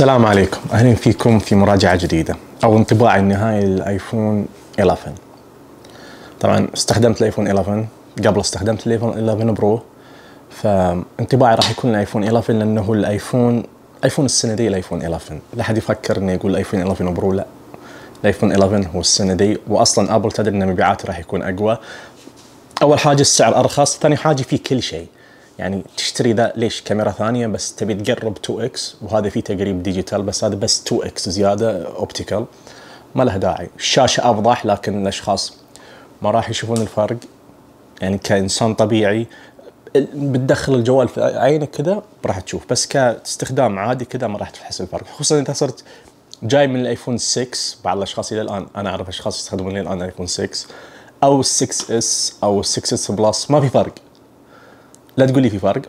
السلام عليكم اهلا فيكم في مراجعه جديده او انطباع النهائي للايفون 11 طبعا استخدمت الايفون 11 قبل استخدمت الايفون 11 برو فانطباعي راح يكون الايفون 11 لانه الايفون ايفون السنه دي الايفون 11 لا حد يفكر انه يقول الايفون 11 برو لا الايفون 11 هو السنه دي واصلا ابل تدري ان مبيعاته راح يكون اقوى اول حاجه السعر ارخص ثاني حاجه في كل شيء يعني تشتري ذا ليش كاميرا ثانيه بس تبي تقرب 2 اكس وهذا في تقريب ديجيتال بس هذا بس 2 اكس زياده اوبتيكال ما له داعي الشاشه افضح لكن الاشخاص ما راح يشوفون الفرق يعني كانسان طبيعي بتدخل الجوال في عينك كذا راح تشوف بس كاستخدام عادي كذا ما راح تحس الفرق خصوصا اذا صرت جاي من الايفون 6 بعض الاشخاص الى الان انا اعرف اشخاص يستخدمون الى الان ايفون 6 او 6 اس او 6 اس بلس ما في فرق لا تقول لي في فرق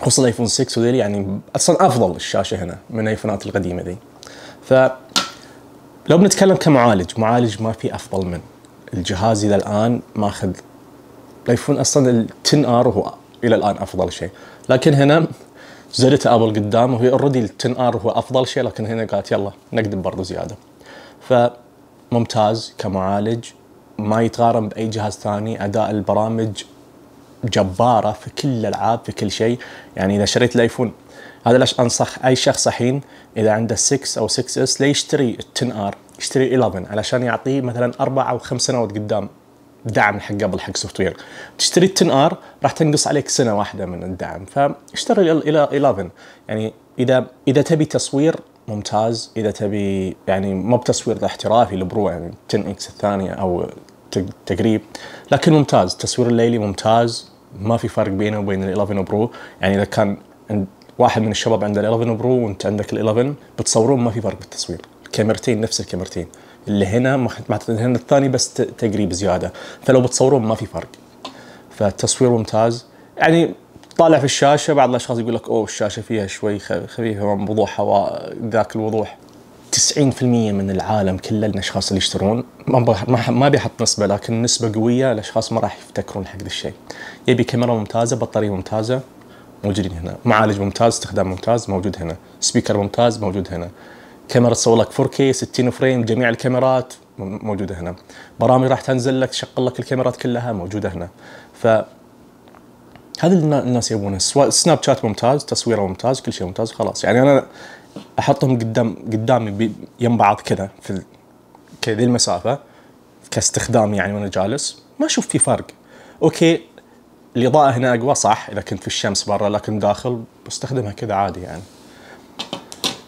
خصوصا الايفون 6 وذيلي يعني اصلا افضل الشاشه هنا من الايفونات القديمه ذي ف لو بنتكلم كمعالج معالج ما في افضل من الجهاز الى الان ماخذ الايفون اصلا ال 10 ار هو الى الان افضل شيء لكن هنا زادت ابل قدام وهي اوريدي ال 10 ار هو افضل شيء لكن هنا قالت يلا نقدم برضه زياده فممتاز كمعالج ما يتقارن باي جهاز ثاني اداء البرامج جباره في كل الالعاب في كل شيء يعني اذا شريت الايفون هذا ليش انصح اي شخص الحين اذا عنده 6 او 6 اس لا يشتري 10 ار يشتري 11 علشان يعطيه مثلا اربع او خمس سنوات قدام دعم حق قبل حق سوفت وير تشتري 10 ار راح تنقص عليك سنه واحده من الدعم فاشتري ال 11 يعني اذا اذا تبي تصوير ممتاز اذا تبي يعني مو بتصوير احترافي البرو يعني 10 اكس الثانيه او تقريب لكن ممتاز التصوير الليلي ممتاز ما في فرق بينه وبين ال 11 برو يعني اذا كان واحد من الشباب عنده ال 11 برو وانت عندك ال 11 بتصورون ما في فرق بالتصوير الكاميرتين نفس الكاميرتين اللي هنا ما هنا الثاني بس تقريب زياده فلو بتصورون ما في فرق فالتصوير ممتاز يعني طالع في الشاشه بعض الاشخاص يقول لك اوه الشاشه فيها شوي خفيفه من وضوحها ذاك الوضوح 90% من العالم كله الاشخاص اللي يشترون ما ما بيحط نسبه لكن نسبه قويه الاشخاص ما راح يفتكرون حق الشيء. يبي كاميرا ممتازه، بطاريه ممتازه موجودين هنا، معالج ممتاز، استخدام ممتاز موجود هنا، سبيكر ممتاز موجود هنا. كاميرا تصور لك 4K 60 فريم جميع الكاميرات موجوده هنا. برامج راح تنزل لك تشغل لك الكاميرات كلها موجوده هنا. ف هذا اللي الناس يبونه سناب شات ممتاز تصويره ممتاز كل شيء ممتاز خلاص يعني انا احطهم قدام قدامي يم بعض كذا في كذي المسافه كاستخدام يعني وانا جالس ما اشوف في فرق اوكي الاضاءه هنا اقوى صح اذا كنت في الشمس برا لكن داخل بستخدمها كذا عادي يعني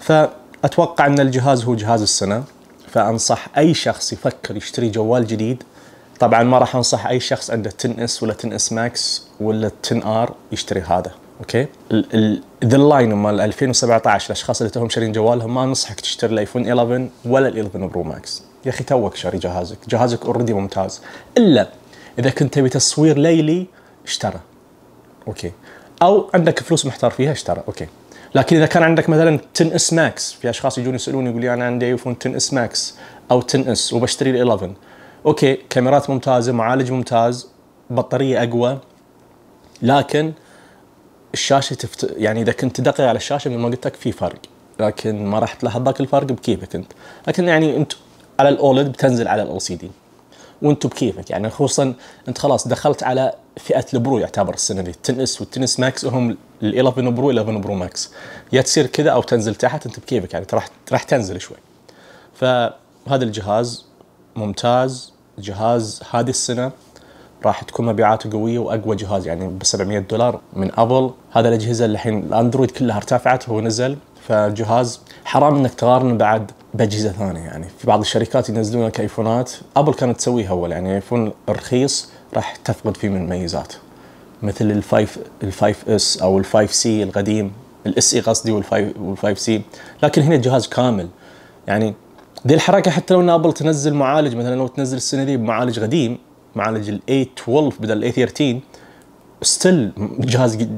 فاتوقع ان الجهاز هو جهاز السنه فانصح اي شخص يفكر يشتري جوال جديد طبعا ما راح انصح اي شخص عنده 10 اس ولا 10 اس ماكس ولا 10 ار يشتري هذا اوكي ذا اللاين مال 2017 الاشخاص اللي توهم شارين جوالهم ما انصحك تشتري الايفون 11 ولا ال 11 برو ماكس يا اخي توك شاري جهازك جهازك اوريدي ممتاز الا اذا كنت تبي تصوير ليلي اشترى اوكي او عندك فلوس محتار فيها اشترى اوكي لكن اذا كان عندك مثلا 10 اس ماكس في اشخاص يجون يسالوني يقول لي انا عندي ايفون 10 اس ماكس او 10 اس وبشتري ال 11 اوكي كاميرات ممتازه معالج ممتاز بطاريه اقوى لكن الشاشه تفت... يعني اذا كنت تدقق على الشاشه مثل ما قلت لك في فرق لكن ما راح تلاحظ ذاك الفرق بكيفك انت لكن يعني انت على الاولد بتنزل على الاو سي دي وانت بكيفك يعني خصوصا انت خلاص دخلت على فئه البرو يعتبر السنه دي التنس والتنس ماكس هم ال 11 برو 11 برو ماكس يا تصير كذا او تنزل تحت انت بكيفك يعني راح راح تنزل شوي فهذا الجهاز ممتاز جهاز هذه السنه راح تكون مبيعاته قويه واقوى جهاز يعني ب 700 دولار من ابل هذا الاجهزه اللي الحين الاندرويد كلها ارتفعت وهو نزل فجهاز حرام انك تقارنه بعد باجهزه ثانيه يعني في بعض الشركات ينزلونها كايفونات ابل كانت تسويها اول يعني ايفون رخيص راح تفقد فيه من المميزات مثل الفايف الفايف اس او الفايف سي القديم الاس اي e قصدي والفايف والفايف سي لكن هنا الجهاز كامل يعني دي الحركه حتى لو ان ابل تنزل معالج مثلا لو تنزل السنه دي بمعالج قديم معالج a 12 بدل a 13 ستيل جهاز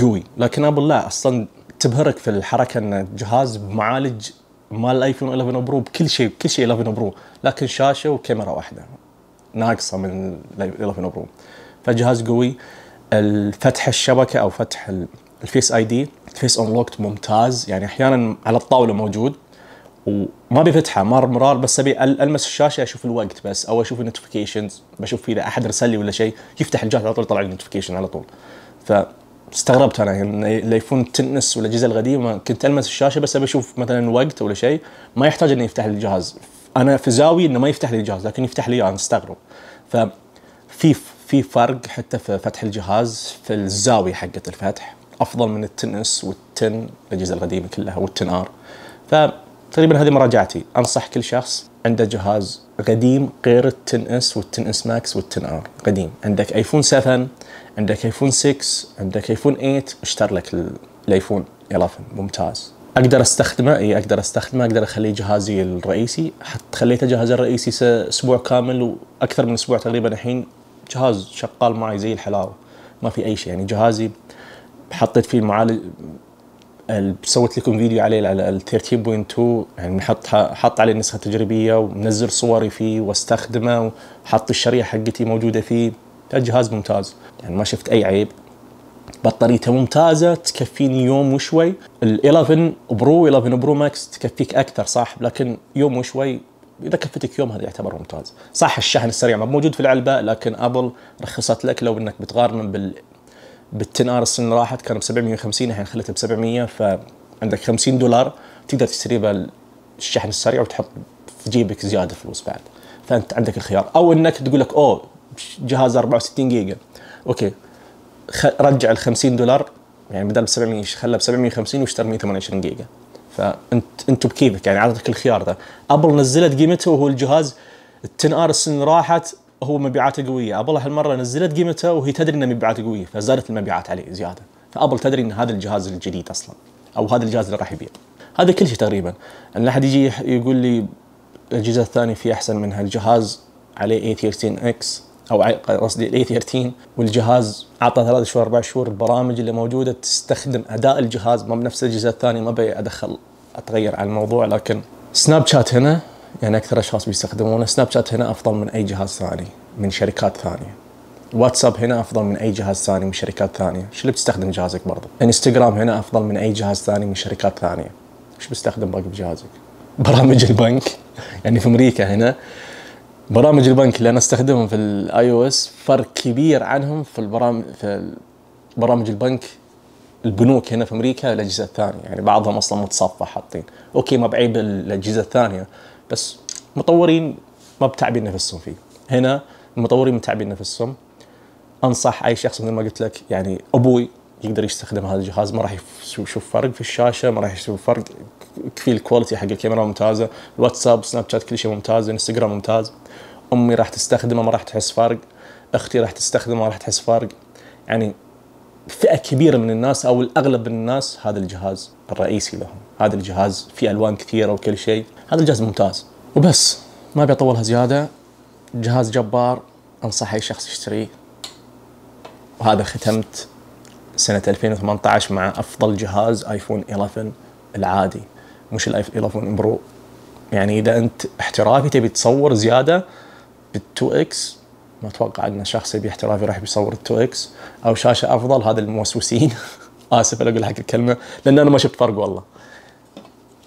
قوي لكن ابل لا اصلا تبهرك في الحركه ان جهاز بمعالج مال الايفون 11 برو بكل شيء كل شيء 11 برو لكن شاشه وكاميرا واحده ناقصه من 11 برو فجهاز قوي الفتح الشبكه او فتح الفيس اي دي الفيس انلوكت ممتاز يعني احيانا على الطاوله موجود ما ابي افتحه مر مرار بس ابي المس الشاشه اشوف الوقت بس او اشوف النوتيفيكيشنز بشوف اذا احد رسل لي ولا شيء يفتح الجهاز على طول يطلع لي النوتيفيكيشن على طول فاستغربت انا يعني الايفون تنس ولا الاجهزه القديمه كنت المس الشاشه بس ابي اشوف مثلا وقت ولا شيء ما يحتاج انه يفتح لي الجهاز انا في زاويه انه ما يفتح لي الجهاز لكن يفتح لي انا استغرب ف في في فرق حتى في فتح الجهاز في الزاويه حقه الفتح افضل من التنس والتن الاجهزه القديمه كلها والتن ار ف تقريبا هذه مراجعتي انصح كل شخص عنده جهاز قديم غير التن اس والتن اس ماكس والتن ار قديم عندك ايفون 7 عندك ايفون 6 عندك ايفون 8 اشتر لك الايفون 11 ممتاز اقدر استخدمه اي اقدر استخدمه اقدر اخليه جهازي الرئيسي حتى خليته جهازي الرئيسي اسبوع كامل واكثر من اسبوع تقريبا الحين جهاز شغال معي زي الحلاوه ما في اي شيء يعني جهازي حطيت فيه المعالج سويت لكم فيديو عليه على ال 13.2 يعني حط حط عليه نسخه تجريبيه ومنزل صوري فيه واستخدمه وحط الشريحه حقتي موجوده فيه جهاز ممتاز يعني ما شفت اي عيب بطاريته ممتازه تكفيني يوم وشوي ال 11 برو 11 برو ماكس تكفيك اكثر صح لكن يوم وشوي اذا كفتك يوم هذا يعتبر ممتاز صح الشحن السريع ما موجود في العلبه لكن ابل رخصت لك لو انك بتقارن بال بالتن ار السنه راحت كان ب 750 الحين خليته ب 700 فعندك 50 دولار تقدر تشتري به الشحن السريع وتحط في جيبك زياده فلوس بعد فانت عندك الخيار او انك تقول لك اوه جهاز 64 جيجا اوكي رجع ال 50 دولار يعني بدل ب 700 خله ب 750 واشترى 128 جيجا فانت انت بكيفك يعني عطتك الخيار ذا ابل نزلت قيمته وهو الجهاز التن ار السن راحت هو مبيعاته قويه ابل هالمره نزلت قيمته وهي تدري ان مبيعاته قويه فزادت المبيعات عليه زياده فابل تدري ان هذا الجهاز الجديد اصلا او هذا الجهاز اللي راح يبيع هذا كل شيء تقريبا ان احد يجي يقول لي الجزء الثاني فيه احسن من هالجهاز عليه A13 اكس او قصدي A13 والجهاز اعطى ثلاث شهور اربع شهور البرامج اللي موجوده تستخدم اداء الجهاز ما بنفس الجزء الثاني ما ابي ادخل اتغير على الموضوع لكن سناب شات هنا يعني اكثر اشخاص بيستخدمونه سناب شات هنا افضل من اي جهاز ثاني من شركات ثانيه واتساب هنا افضل من اي جهاز ثاني من شركات ثانيه شو اللي بتستخدم جهازك برضه انستغرام هنا افضل من اي جهاز ثاني من شركات ثانيه شو بتستخدم باقي بجهازك برامج البنك يعني في امريكا هنا برامج البنك اللي انا استخدمهم في الاي او اس فرق كبير عنهم في البرامج في برامج البنك البنوك هنا في امريكا الاجهزه الثانيه يعني بعضهم اصلا متصفح حاطين اوكي ما بعيب الاجهزه الثانيه بس مطورين ما بتعبين نفسهم فيه هنا المطورين متعبين نفسهم انصح اي شخص مثل ما قلت لك يعني ابوي يقدر يستخدم هذا الجهاز ما راح يشوف فرق في الشاشه ما راح يشوف فرق كفي الكواليتي حق الكاميرا ممتازه الواتساب سناب شات كل شيء ممتاز انستغرام ممتاز امي راح تستخدمه ما راح تحس فرق اختي راح تستخدمه ما راح تحس فرق يعني فئه كبيره من الناس او الاغلب من الناس هذا الجهاز الرئيسي لهم، هذا الجهاز فيه الوان كثيره وكل شيء، هذا الجهاز ممتاز وبس ما ابي اطولها زياده جهاز جبار انصح اي شخص يشتريه وهذا ختمت سنة 2018 مع أفضل جهاز آيفون 11 العادي مش الايفون 11 برو يعني إذا أنت احترافي تبي تصور زيادة بال 2 اكس ما اتوقع ان شخص يبي احترافي راح بيصور التو اكس او شاشه افضل هذا الموسوسين اسف انا اقول حق الكلمه لان انا ما شفت فرق والله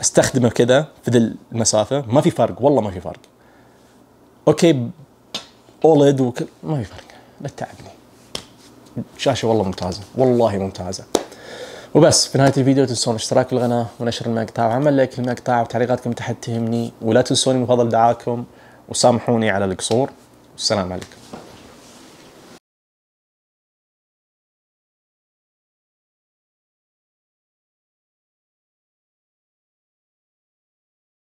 استخدمه كذا في ذي المسافه ما في فرق والله ما في فرق اوكي اولد وكل ما في فرق لا تتعبني شاشه والله ممتازه والله ممتازه وبس في نهايه الفيديو تنسون الاشتراك القناه ونشر المقطع وعمل لايك للمقطع وتعليقاتكم تحت تهمني ولا تنسوني من فضل دعاكم وسامحوني على القصور والسلام عليكم